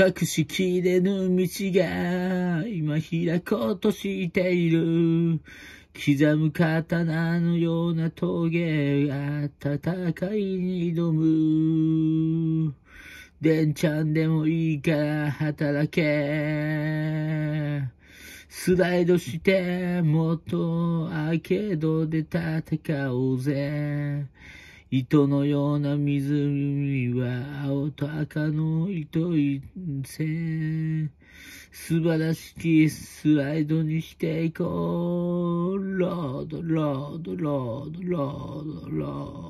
隠しきれぬ道が今開こうとしている。刻む刀のような峠が戦いに挑む。でんちゃんでもいいから働け。スライドしてもっとアーケードで戦おうぜ。糸のような湖は鷹の糸一線、素晴らしきスライドにしていこう。ロード、ロード、ロード、ロード、ロード。